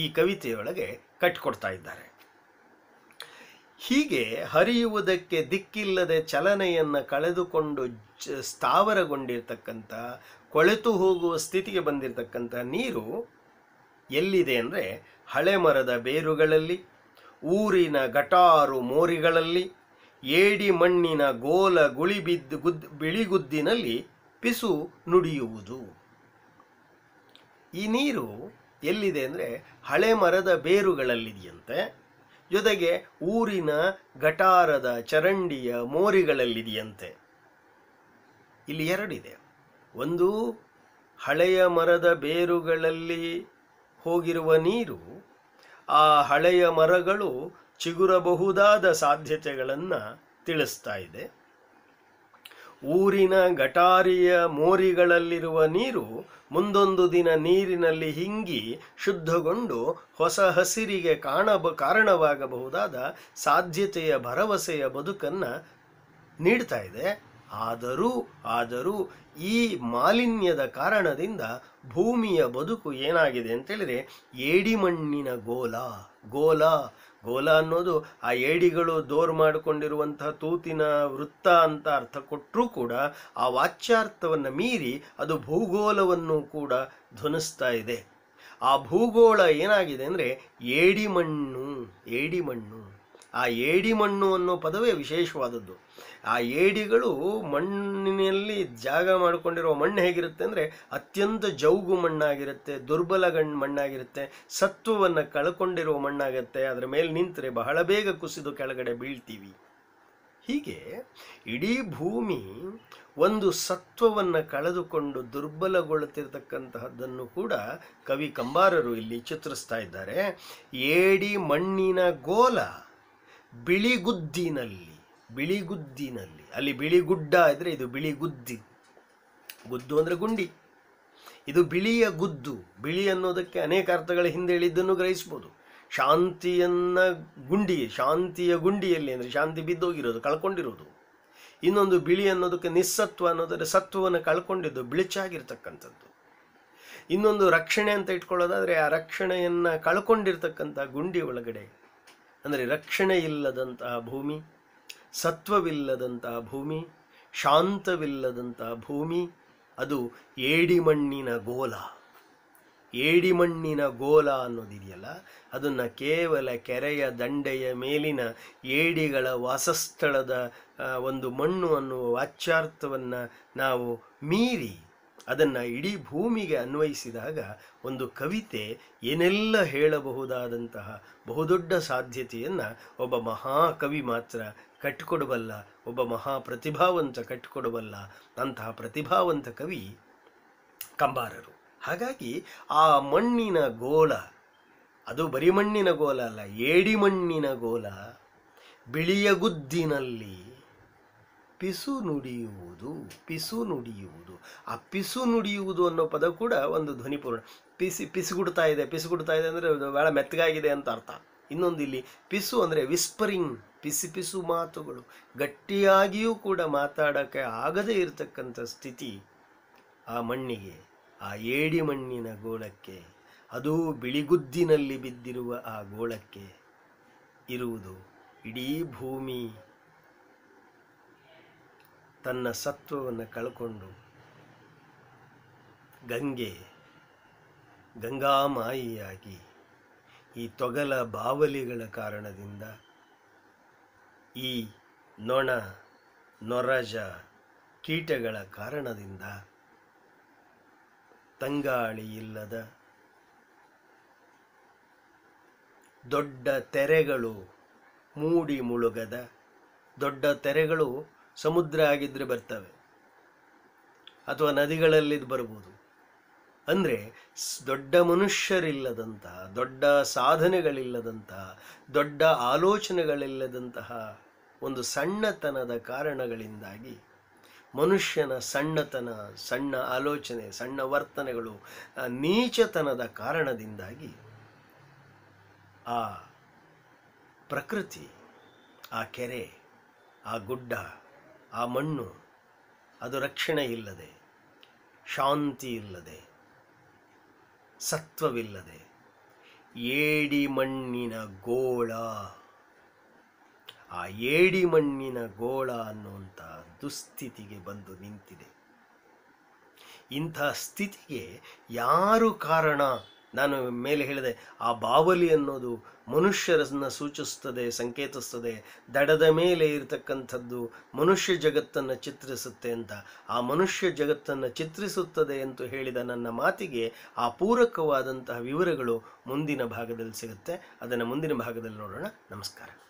ಈ ಕವಿತೆಯೊಳಗೆ ಕಟ್ಕೊಡ್ತಾ ಇದ್ದಾರೆ ಹೀಗೆ ಹರಿಯುವುದಕ್ಕೆ ದಿಕ್ಕಿಲ್ಲದೆ ಚಲನೆಯನ್ನು ಕಳೆದುಕೊಂಡು ಸ್ಥಾವರಗೊಂಡಿರ್ತಕ್ಕಂಥ ಕೊಳೆತು ಹೋಗುವ ಸ್ಥಿತಿಗೆ ಬಂದಿರತಕ್ಕಂಥ ನೀರು ಎಲ್ಲಿದೆ ಅಂದರೆ ಹಳೆ ಮರದ ಬೇರುಗಳಲ್ಲಿ ಊರಿನ ಗಟಾರು ಮೋರಿಗಳಲ್ಲಿ ಏಡಿ ಮಣ್ಣಿನ ಗೋಲ ಗುಳಿ ಬಿದ್ದು ಗುದ್ ಬಿಳಿಗುದ್ದಿನಲ್ಲಿ ಪಿಸು ನುಡಿಯುವುದು ಈ ನೀರು ಎಲ್ಲಿದೆ ಅಂದರೆ ಹಳೆ ಮರದ ಬೇರುಗಳಲ್ಲಿದೆಯಂತೆ ಜೊತೆಗೆ ಊರಿನ ಗಟಾರದ ಚರಂಡಿಯ ಮೋರಿಗಳಲ್ಲಿದೆಯಂತೆ ಇಲ್ಲಿ ಎರಡಿದೆ ಒಂದು ಹಳೆಯ ಮರದ ಬೇರುಗಳಲ್ಲಿ ಹೋಗಿರುವ ನೀರು ಆ ಹಳೆಯ ಮರಗಳು ಚಿಗುರಬಹುದಾದ ಸಾಧ್ಯತೆಗಳನ್ನು ತಿಳಿಸ್ತಾ ಇದೆ ಊರಿನ ಗಟಾರಿಯ ಮೋರಿಗಳಲ್ಲಿರುವ ನೀರು ಮುಂದೊಂದು ದಿನ ನೀರಿನಲ್ಲಿ ಹಿಂಗಿ ಶುದ್ಧಗೊಂಡು ಹೊಸ ಹಸಿರಿಗೆ ಕಾಣಬ ಕಾರಣವಾಗಬಹುದಾದ ಸಾಧ್ಯತೆಯ ಭರವಸೆಯ ಬದುಕನ್ನು ನೀಡ್ತಾ ಇದೆ ಆದರೂ ಆದರೂ ಈ ಮಾಲಿನ್ಯದ ಕಾರಣದಿಂದ ಭೂಮಿಯ ಬದುಕು ಏನಾಗಿದೆ ಅಂತೇಳಿದರೆ ಏಡಿಮಣ್ಣಿನ ಗೋಲ ಗೋಲ ಗೋಲ ಅನ್ನೋದು ಆ ಏಡಿಗಳು ದೋರ್ ಮಾಡಿಕೊಂಡಿರುವಂತಹ ತೂತಿನ ವೃತ್ತ ಅಂತ ಅರ್ಥ ಕೊಟ್ಟರೂ ಕೂಡ ಆ ವಾಚ್ಯಾರ್ಥವನ್ನು ಮೀರಿ ಅದು ಭೂಗೋಲವನ್ನು ಕೂಡ ಧ್ವನಿಸ್ತಾ ಇದೆ ಆ ಭೂಗೋಳ ಏನಾಗಿದೆ ಅಂದರೆ ಏಡಿ ಮಣ್ಣು ಏಡಿ ಮಣ್ಣು ಆ ಏಡಿ ಮಣ್ಣು ಅನ್ನೋ ಪದವೇ ವಿಶೇಷವಾದದ್ದು ಆ ಏಡಿಗಳು ಮಣ್ಣಿನಲ್ಲಿ ಜಾಗ ಮಾಡಿಕೊಂಡಿರುವ ಮಣ್ಣು ಹೇಗಿರುತ್ತೆ ಅಂದರೆ ಅತ್ಯಂತ ಜೌಗು ಮಣ್ಣಾಗಿರುತ್ತೆ ದುರ್ಬಲ ಗಣ್ ಮಣ್ಣಾಗಿರುತ್ತೆ ಸತ್ವವನ್ನು ಕಳ್ಕೊಂಡಿರುವ ಮಣ್ಣಾಗುತ್ತೆ ಅದರ ಮೇಲೆ ನಿಂತರೆ ಬಹಳ ಬೇಗ ಕುಸಿದು ಕೆಳಗಡೆ ಬೀಳ್ತೀವಿ ಹೀಗೆ ಇಡೀ ಭೂಮಿ ಒಂದು ಸತ್ವವನ್ನು ಕಳೆದುಕೊಂಡು ದುರ್ಬಲಗೊಳ್ಳುತ್ತಿರತಕ್ಕಂತಹದ್ದನ್ನು ಕೂಡ ಕವಿ ಕಂಬಾರರು ಇಲ್ಲಿ ಚಿತ್ರಿಸ್ತಾ ಇದ್ದಾರೆ ಏಡಿ ಮಣ್ಣಿನ ಗೋಲ ಬಿಳಿಗುದ್ದಿನಲ್ಲಿ ಬಿಳಿಗುದ್ದಿನಲ್ಲಿ ಅಲ್ಲಿ ಬಿಳಿಗುಡ್ಡ ಇದ್ರೆ ಇದು ಬಿಳಿಗುದ್ದಿ ಗುದ್ದು ಅಂದರೆ ಗುಂಡಿ ಇದು ಬಿಳಿಯ ಗುದ್ದು ಬಿಳಿ ಅನ್ನೋದಕ್ಕೆ ಅನೇಕ ಅರ್ಥಗಳ ಹಿಂದೆ ಹೇಳಿದ್ದನ್ನು ಗ್ರಹಿಸ್ಬೋದು ಶಾಂತಿಯನ್ನ ಗುಂಡಿ ಶಾಂತಿಯ ಗುಂಡಿಯಲ್ಲಿ ಅಂದರೆ ಶಾಂತಿ ಬಿದ್ದೋಗಿರೋದು ಕಳ್ಕೊಂಡಿರೋದು ಇನ್ನೊಂದು ಬಿಳಿ ಅನ್ನೋದಕ್ಕೆ ನಿಸ್ಸತ್ವ ಅನ್ನೋದರ ಸತ್ವವನ್ನು ಕಳ್ಕೊಂಡಿದ್ದು ಬಿಳಿಚಾಗಿರ್ತಕ್ಕಂಥದ್ದು ಇನ್ನೊಂದು ರಕ್ಷಣೆ ಅಂತ ಇಟ್ಕೊಳ್ಳೋದಾದರೆ ಆ ರಕ್ಷಣೆಯನ್ನು ಕಳ್ಕೊಂಡಿರ್ತಕ್ಕಂಥ ಗುಂಡಿ ಒಳಗಡೆ ಅಂದರೆ ರಕ್ಷಣೆ ಇಲ್ಲದಂತಹ ಭೂಮಿ ಸತ್ವವಿಲ್ಲದಂತಹ ಭೂಮಿ ಶಾಂತವಿಲ್ಲದಂತಹ ಭೂಮಿ ಅದು ಏಡಿಮಣ್ಣಿನ ಗೋಲ ಏಡಿಮಣ್ಣಿನ ಗೋಲ ಅನ್ನೋದಿದೆಯಲ್ಲ ಅದನ್ನು ಕೇವಲ ಕೆರೆಯ ದಂಡೆಯ ಮೇಲಿನ ಏಡಿಗಳ ವಾಸಸ್ಥಳದ ಒಂದು ಮಣ್ಣು ಅನ್ನುವ ವಾಚ್ಯಾರ್ಥವನ್ನು ನಾವು ಮೀರಿ ಅದನ್ನು ಇಡೀ ಭೂಮಿಗೆ ಅನ್ವಯಿಸಿದಾಗ ಒಂದು ಕವಿತೆ ಏನೆಲ್ಲ ಹೇಳಬಹುದಾದಂತಹ ಬಹುದೊಡ್ಡ ಸಾಧ್ಯತೆಯನ್ನು ಒಬ್ಬ ಮಹಾಕವಿ ಮಾತ್ರ ಕಟ್ಟಿಕೊಡಬಲ್ಲ ಒಬ್ಬ ಮಹಾ ಪ್ರತಿಭಾವಂತ ಕಟ್ಟಿಕೊಡಬಲ್ಲ ಅಂತಹ ಪ್ರತಿಭಾವಂತ ಕವಿ ಕಂಬಾರರು ಹಾಗಾಗಿ ಆ ಮಣ್ಣಿನ ಗೋಲ ಅದು ಬರಿ ಮಣ್ಣಿನ ಗೋಲ ಅಲ್ಲ ಏಡಿ ಮಣ್ಣಿನ ಗೋಲ ಬಿಳಿಯ ಗುದ್ದಿನಲ್ಲಿ ಪಿಸು ನುಡಿಯುವುದು ಪಿಸು ನುಡಿಯುವುದು ಆ ಪಿಸು ನುಡಿಯುವುದು ಅನ್ನೋ ಪದ ಕೂಡ ಒಂದು ಧ್ವನಿಪೂರ್ಣ ಪಿಸಿ ಪಿಸುಗುಡ್ತಾ ಇದೆ ಪಿಸುಗುಡ್ತಾ ಇದೆ ಅಂದರೆ ಭಾಳ ಮೆತ್ತಗಾಗಿದೆ ಅಂತ ಅರ್ಥ ಇನ್ನೊಂದು ಇಲ್ಲಿ ಪಿಸು ಅಂದರೆ ವಿಸ್ಪರಿಂಗ್ ಪಿಸಿ ಪಿಸು ಮಾತುಗಳು ಗಟ್ಟಿಯಾಗಿಯೂ ಕೂಡ ಮಾತಾಡೋಕ್ಕೆ ಆಗದೇ ಇರತಕ್ಕಂಥ ಸ್ಥಿತಿ ಆ ಮಣ್ಣಿಗೆ ಆ ಏಡಿ ಮಣ್ಣಿನ ಗೋಳಕ್ಕೆ ಅದು ಬಿಳಿಗುದ್ದಿನಲ್ಲಿ ಬಿದ್ದಿರುವ ಆ ಗೋಳಕ್ಕೆ ಇರುವುದು ಇಡೀ ಭೂಮಿ ತನ್ನ ಸತ್ವವನ್ನು ಕಳ್ಕೊಂಡು ಗಂಗೆ ಗಂಗಾಮಾಯಿಯಾಗಿ ಈ ತೊಗಲ ಬಾವಲಿಗಳ ಕಾರಣದಿಂದ ಈ ನೊಣ ನೊರಜ ಕೀಟಗಳ ಕಾರಣದಿಂದ ತಂಗಾಳಿ ಇಲ್ಲದ ದೊಡ್ಡ ತೆರೆಗಳು ಮೂಡಿ ಮುಳುಗದ ದೊಡ್ಡ ತೆರೆಗಳು ಸಮುದ್ರ ಆಗಿದ್ದರೆ ಬರ್ತವೆ ಅಥವಾ ನದಿಗಳಲ್ಲಿ ಬರ್ಬೋದು ಅಂದರೆ ದೊಡ್ಡ ಮನುಷ್ಯರಿಲ್ಲದಂತಹ ದೊಡ್ಡ ಸಾಧನೆಗಳಿಲ್ಲದಂತಹ ದೊಡ್ಡ ಆಲೋಚನೆಗಳಿಲ್ಲದಂತಹ ಒಂದು ಸಣ್ಣತನದ ಕಾರಣಗಳಿಂದಾಗಿ ಮನುಷ್ಯನ ಸಣ್ಣತನ ಸಣ್ಣ ಆಲೋಚನೆ ಸಣ್ಣ ವರ್ತನೆಗಳು ನೀಚತನದ ಕಾರಣದಿಂದಾಗಿ ಆ ಪ್ರಕೃತಿ ಆ ಕೆರೆ ಆ ಗುಡ್ಡ ಆ ಮಣ್ಣು ಅದು ರಕ್ಷಣೆ ಇಲ್ಲದೆ ಶಾಂತಿ ಇಲ್ಲದೆ ಸತ್ವವಿಲ್ಲದೆ ಏಡಿ ಮಣ್ಣಿನ ಗೋಳ ಆ ಏಡಿ ಮಣ್ಣಿನ ಗೋಳ ಅನ್ನುವಂಥ ದುಸ್ಥಿತಿಗೆ ಬಂದು ನಿಂತಿದೆ ಇಂಥ ಸ್ಥಿತಿಗೆ ಯಾರು ಕಾರಣ ನಾನು ಮೇಲೆ ಹೇಳಿದೆ ಆ ಬಾವಲಿ ಅನ್ನೋದು ಮನುಷ್ಯರನ್ನು ಸೂಚಿಸ್ತದೆ ಸಂಕೇತಿಸ್ತದೆ ದಡದ ಮೇಲೆ ಇರತಕ್ಕಂಥದ್ದು ಮನುಷ್ಯ ಜಗತ್ತನ್ನು ಚಿತ್ರಿಸುತ್ತೆ ಅಂತ ಆ ಮನುಷ್ಯ ಜಗತ್ತನ್ನು ಚಿತ್ರಿಸುತ್ತದೆ ಅಂತ ಹೇಳಿದ ನನ್ನ ಮಾತಿಗೆ ಆ ಪೂರಕವಾದಂತಹ ವಿವರಗಳು ಮುಂದಿನ ಭಾಗದಲ್ಲಿ ಸಿಗುತ್ತೆ ಅದನ್ನು ಮುಂದಿನ ಭಾಗದಲ್ಲಿ ನೋಡೋಣ ನಮಸ್ಕಾರ